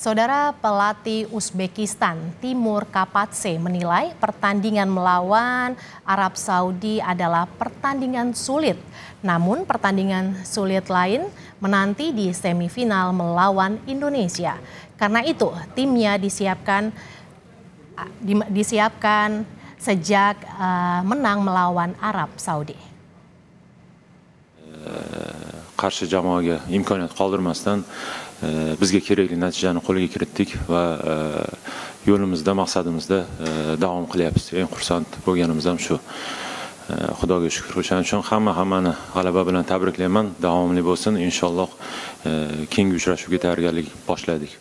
Saudara pelatih Uzbekistan Timur Kapatse menilai pertandingan melawan Arab Saudi adalah pertandingan sulit. Namun pertandingan sulit lain menanti di semifinal melawan Indonesia. Karena itu timnya disiapkan disiapkan sejak menang melawan Arab Saudi. qarshi jamoaga imkoniyat qoldirmasdan e, bizga kerakli natijani qo'lga kiritdik va e, yo'limizda maqsadimizda e, davom qilyapmiz eng xursand bo'lganimiz ham shu xudoga shukur o'shaning uchun hamma hammani g'alaba bilan tabriklayman davomli bo'lsin inshaalloh keyingi uchrashuvga tayyorgarlik boshladik